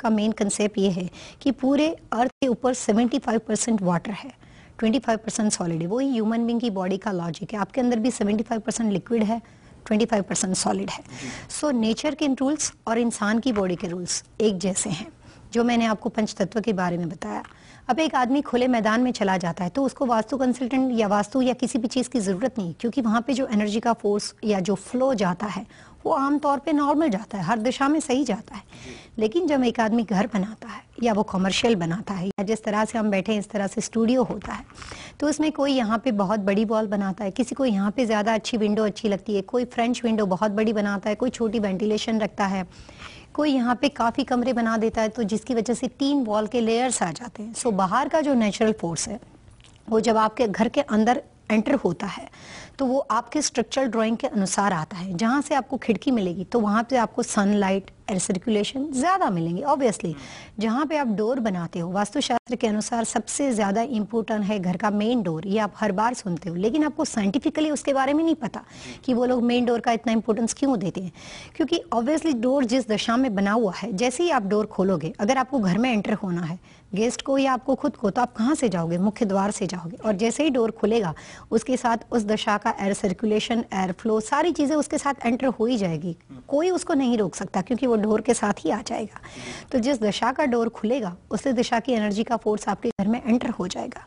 का main concept ये है कि पूरे अर्थ के ऊपर 75 परसेंट वाटर है 25 परसेंट सॉलिड है वही ह्यूमन बींग की बॉडी का लॉजिक है आपके अंदर भी 75 परसेंट लिक्विड है 25 परसेंट सॉलिड है सो नेचर के रूल्स और इंसान की बॉडी के रूल्स एक जैसे हैं जो मैंने आपको पंच तत्व के बारे में बताया अब एक आदमी खुले मैदान में चला जाता है तो उसको वास्तु कंसल्टेंट या वास्तु या किसी भी चीज़ की ज़रूरत नहीं क्योंकि वहाँ पे जो एनर्जी का फोर्स या जो फ्लो जाता है वो आमतौर पे नॉर्मल जाता है हर दिशा में सही जाता है लेकिन जब एक आदमी घर बनाता है या वो कॉमर्शियल बनाता है या जिस तरह से हम बैठे इस तरह से स्टूडियो होता है तो उसमें कोई यहाँ पे बहुत बड़ी वॉल बनाता है किसी को यहाँ पे ज़्यादा अच्छी विंडो अच्छी लगती है कोई फ्रेंच विंडो बहुत बड़ी बनाता है कोई छोटी वेंटिलेशन रखता है कोई यहाँ पे काफ़ी कमरे बना देता है तो जिसकी वजह से तीन वॉल के लेयर्स आ जाते हैं सो बाहर का जो नेचुरल फोर्स है वो जब आपके घर के अंदर एंटर होता है तो वो आपके स्ट्रक्चरल ड्राइंग के अनुसार आता है जहां से आपको खिड़की मिलेगी तो वहां पे आपको सनलाइट एयर सर्कुलेशन ज़्यादा मिलेंगे ऑब्वियसली जहाँ पे आप डोर बनाते हो वास्तुशास्त्र के अनुसार सबसे ज़्यादा इंपोर्टेंट है घर का मेन डोर ये आप हर बार सुनते हो लेकिन आपको साइंटिफिकली उसके बारे में नहीं पता कि वो लोग मेन डोर का इतना इंपोर्टेंस क्यों देते हैं क्योंकि ऑब्वियसली डोर जिस दशा में बना हुआ है जैसे ही आप डोर खोलोगे अगर आपको घर में एंटर होना है गेस्ट को या आपको खुद को तो आप कहाँ से जाओगे मुख्य द्वार से जाओगे और जैसे ही डोर खुलेगा उसके साथ उस दशा का एयर सर्कुलेशन एयर फ्लो सारी चीज़ें उसके साथ एंटर हो ही जाएगी कोई उसको नहीं रोक सकता क्योंकि वो डोर के साथ ही आ जाएगा तो जिस दशा का डोर खुलेगा उसी दिशा की एनर्जी का फोर्स आपके घर में एंटर हो जाएगा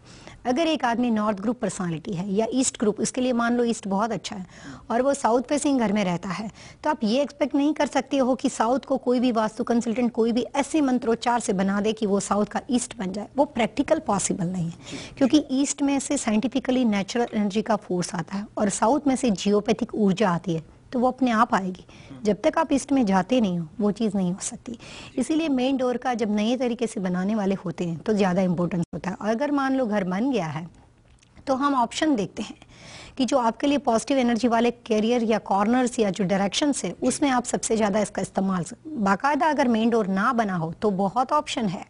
अगर एक आदमी नॉर्थ ग्रुप पर्सनालिटी है या ईस्ट ग्रुप उसके लिए मान लो ईस्ट बहुत अच्छा है और वो साउथ फेसिंग घर में रहता है तो आप ये एक्सपेक्ट नहीं कर सकते हो कि साउथ को कोई भी वास्तु कंसल्टेंट कोई भी ऐसे मंत्रोच्चार से बना दे कि वो साउथ का ईस्ट बन जाए वो प्रैक्टिकल पॉसिबल नहीं है क्योंकि ईस्ट में से साइंटिफिकली नेचुरल एनर्जी का फोर्स आता है और साउथ में से जियोपैथिक ऊर्जा आती है तो वो अपने आप आएगी जब तक आप ईस्ट में जाते नहीं हो वो चीज़ नहीं हो सकती इसीलिए मेन डोर का जब नए तरीके से बनाने वाले होते हैं तो ज़्यादा इंपॉर्टेंस होता है अगर मान लो घर बन गया है तो हम ऑप्शन देखते हैं कि जो आपके लिए पॉजिटिव एनर्जी वाले कैरियर या कॉर्नर्स या जो डायरेक्शन है उसमें आप सबसे ज़्यादा इसका इस्तेमाल बाकायदा अगर मेन डोर ना बना हो तो बहुत ऑप्शन है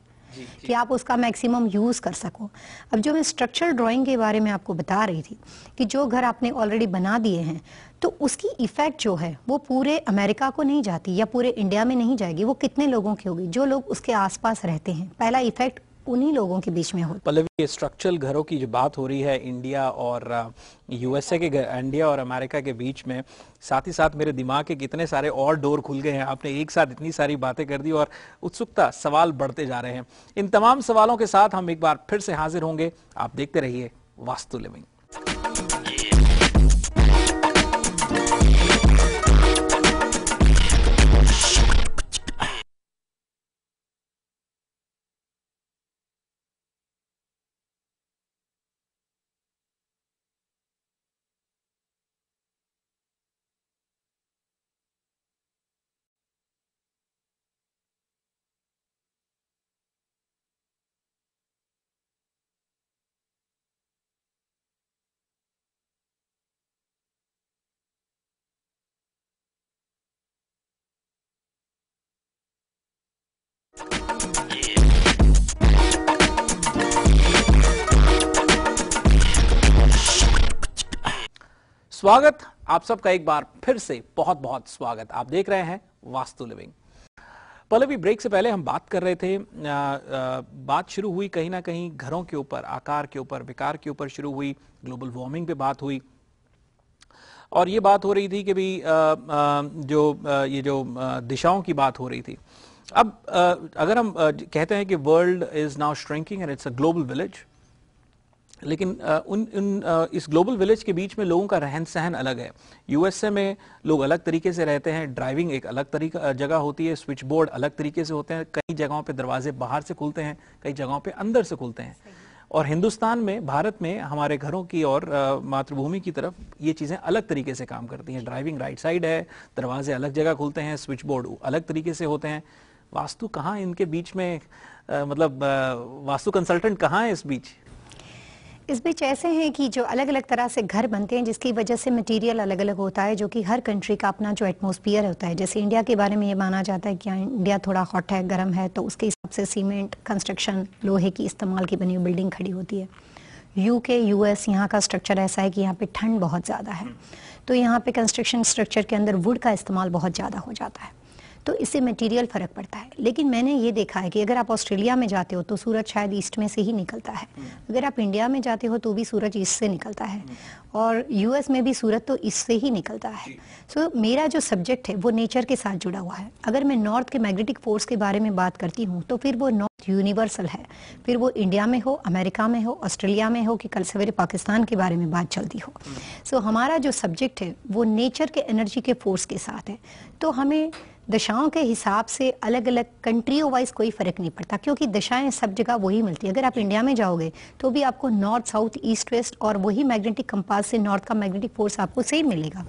कि आप उसका मैक्सिमम यूज़ कर सको अब जो मैं स्ट्रक्चरल ड्राइंग के बारे में आपको बता रही थी कि जो घर आपने ऑलरेडी बना दिए हैं तो उसकी इफ़ेक्ट जो है वो पूरे अमेरिका को नहीं जाती या पूरे इंडिया में नहीं जाएगी वो कितने लोगों की होगी जो लोग उसके आसपास रहते हैं पहला इफ़ेक्ट उन्हीं लोगों के बीच में हो पल्लवी ये स्ट्रक्चरल घरों की जो बात हो रही है इंडिया और यूएसए uh, के इंडिया और अमेरिका के बीच में साथ ही साथ मेरे दिमाग के कितने सारे और डोर खुल गए हैं आपने एक साथ इतनी सारी बातें कर दी और उत्सुकता सवाल बढ़ते जा रहे हैं इन तमाम सवालों के साथ हम एक बार फिर से हाजिर होंगे आप देखते रहिए वास्तु लिविंग स्वागत आप सबका एक बार फिर से बहुत बहुत स्वागत आप देख रहे हैं वास्तु लिविंग पल्लवी ब्रेक से पहले हम बात कर रहे थे आ, आ, बात शुरू हुई कहीं ना कहीं घरों के ऊपर आकार के ऊपर विकार के ऊपर शुरू हुई ग्लोबल वार्मिंग पे बात हुई और ये बात हो रही थी कि भी आ, जो ये जो दिशाओं की बात हो रही थी अब अगर हम कहते हैं कि world is now shrinking and it's a global village लेकिन उन उन इस ग्लोबल विलेज के बीच में लोगों का रहन सहन अलग है यूएसए में लोग अलग तरीके से रहते हैं ड्राइविंग एक अलग तरीका जगह होती है स्विच बोर्ड अलग तरीके से होते हैं कई जगहों पे दरवाजे बाहर से खुलते हैं कई जगहों पे अंदर से खुलते हैं और हिंदुस्तान में भारत में हमारे घरों की और मातृभूमि की तरफ ये चीज़ें अलग तरीके से काम करती हैं ड्राइविंग राइट साइड है दरवाजे अलग जगह खुलते हैं स्विच बोर्ड अलग तरीके से होते हैं वास्तु कहाँ इनके बीच में आ, मतलब आ, वास्तु कंसल्टेंट कहाँ है इस बीच इस बीच ऐसे हैं कि जो अलग अलग तरह से घर बनते हैं जिसकी वजह से मटेरियल अलग अलग होता है जो कि हर कंट्री का अपना जो एटमोसफियर होता है जैसे इंडिया के बारे में ये माना जाता है कि इंडिया थोड़ा हॉट है गर्म है तो उसके हिसाब से सीमेंट कंस्ट्रक्शन लोहे की इस्तेमाल की बनी हुई बिल्डिंग खड़ी होती है यू के यू यहाँ का स्ट्रक्चर ऐसा है कि यहाँ पे ठंड बहुत ज़्यादा है तो यहाँ पे कंस्ट्रक्शन स्ट्रक्चर के अंदर वुड का इस्तेमाल बहुत ज़्यादा हो जाता है तो इससे मटेरियल फ़र्क पड़ता है लेकिन मैंने ये देखा है कि अगर आप ऑस्ट्रेलिया में जाते हो तो सूरज शायद ईस्ट में से ही निकलता है अगर आप इंडिया में जाते हो तो भी सूरज ईस्ट से निकलता है और यूएस में भी सूरज तो ईस्ट से ही निकलता है सो so, मेरा जो सब्जेक्ट है वो नेचर के साथ जुड़ा हुआ है अगर मैं नॉर्थ के मैग्नेटिक फोर्स के बारे में बात करती हूँ तो फिर वो नॉर्थ यूनिवर्सल है फिर वो इंडिया में हो अमेरिका में हो ऑस्ट्रेलिया में हो कि कल सवेरे पाकिस्तान के बारे में बात चलती हो सो so, हमारा जो सब्जेक्ट है वो नेचर के एनर्जी के फोर्स के साथ है तो हमें दशाओं के हिसाब से अलग अलग कंट्रियों वाइज कोई फ़र्क नहीं पड़ता क्योंकि दशाएं सब जगह वही मिलती है अगर आप इंडिया में जाओगे तो भी आपको नॉर्थ साउथ ईस्ट वेस्ट और वही मैग्नेटिक कंपास से नॉर्थ का मैग्नेटिक फोर्स आपको सेम मिलेगा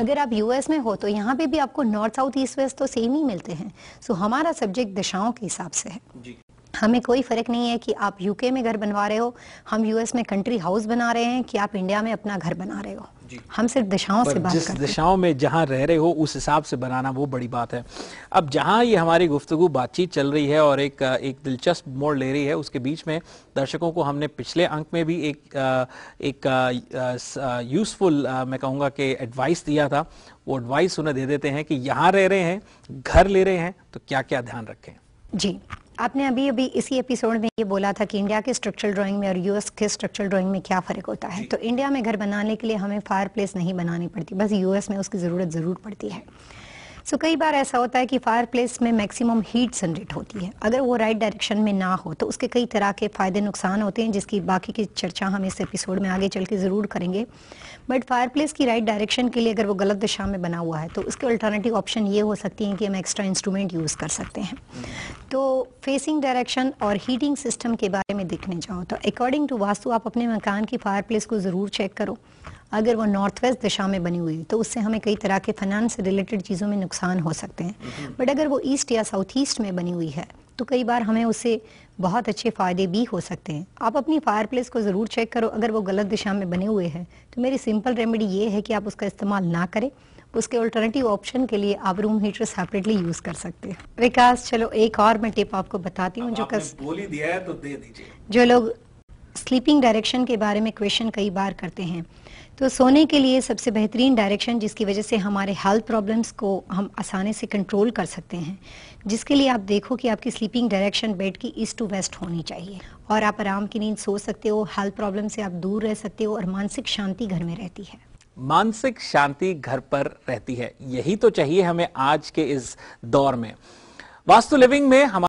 अगर आप यूएस में हो तो यहाँ पे भी आपको नॉर्थ साउथ ईस्ट वेस्ट तो सेम ही मिलते हैं सो हमारा सब्जेक्ट दशाओं के हिसाब से है हमें कोई फ़र्क नहीं है कि आप यूके में घर बनवा रहे हो हम यूएस में कंट्री हाउस बना रहे हैं कि आप इंडिया में अपना घर बना रहे हो हम सिर्फ दिशाओं से बात जिस दिशाओं में जहाँ रह रहे हो उस हिसाब से बनाना वो बड़ी बात है अब जहाँ ये हमारी गुफ्तु बातचीत चल रही है और एक एक दिलचस्प मोड़ ले रही है उसके बीच में दर्शकों को हमने पिछले अंक में भी एक एक, एक यूज़फुल मैं कहूँगा कि एडवाइस दिया था वो एडवाइस उन्हें दे देते हैं कि यहाँ रह रहे हैं घर ले रहे हैं तो क्या क्या ध्यान रखें जी आपने अभी अभी इसी एपिसोड में ये बोला था कि इंडिया के स्ट्रक्चरल ड्राइंग में और यूएस के स्ट्रक्चरल ड्राइंग में क्या फ़र्क होता है तो इंडिया में घर बनाने के लिए हमें फायर प्लेस नहीं बनानी पड़ती बस यूएस में उसकी ज़रूरत ज़रूर पड़ती है सो so, कई बार ऐसा होता है कि फायर प्लेस में मैक्सिमम हीट जनरेट होती है अगर वो राइट डायरेक्शन में ना हो तो उसके कई तरह के फ़ायदे नुकसान होते हैं जिसकी बाकी की चर्चा हम इस एपिसोड में आगे चल के ज़रूर करेंगे बट फायर प्लेस की राइट डायरेक्शन के लिए अगर वो गलत दिशा में बना हुआ है तो उसके अल्टरनेटिव ऑप्शन ये हो सकती है कि हम एक्स्ट्रा इंस्ट्रूमेंट यूज़ कर सकते हैं तो फेसिंग डायरेक्शन और हीटिंग सिस्टम के बारे में देखने जाओ तो अकॉर्डिंग टू वास्तु आप अपने मकान की फायर प्लेस को ज़रूर चेक करो अगर वो नॉर्थ वेस्ट दिशा में बनी हुई तो उससे हमें कई तरह के फाइनेंस से रिलेटेड चीज़ों में नुकसान हो सकते हैं बट हम्म। अगर वो ईस्ट या साउथ ईस्ट में बनी हुई है तो कई बार हमें उससे बहुत अच्छे फ़ायदे भी हो सकते हैं आप अपनी फायर प्लेस को ज़रूर चेक करो अगर वो गलत दिशा में बने हुए हैं तो मेरी सिंपल रेमेडी ये है कि आप उसका इस्तेमाल ना करें उसके अल्टरनेटिव ऑप्शन के लिए आप रूम हीटर सेपरेटली यूज कर सकते हैं विकास चलो एक और मैं टिप आपको बताती हूँ जो कस... बोली दिया है तो दे दीजिए जो लोग स्लीपिंग डायरेक्शन के बारे में क्वेश्चन कई बार करते हैं तो सोने के लिए सबसे बेहतरीन डायरेक्शन जिसकी वजह से हमारे हेल्थ प्रॉब्लम्स को हम आसानी से कंट्रोल कर सकते हैं जिसके लिए आप देखो कि आपकी स्लीपिंग डायरेक्शन बेड की ईस्ट टू वेस्ट होनी चाहिए और आप आराम की नींद सो सकते हो हेल्थ प्रॉब्लम से आप दूर रह सकते हो और मानसिक शांति घर में रहती है मानसिक शांति घर पर रहती है यही तो चाहिए हमें आज के इस दौर में वास्तु लिविंग में हमारे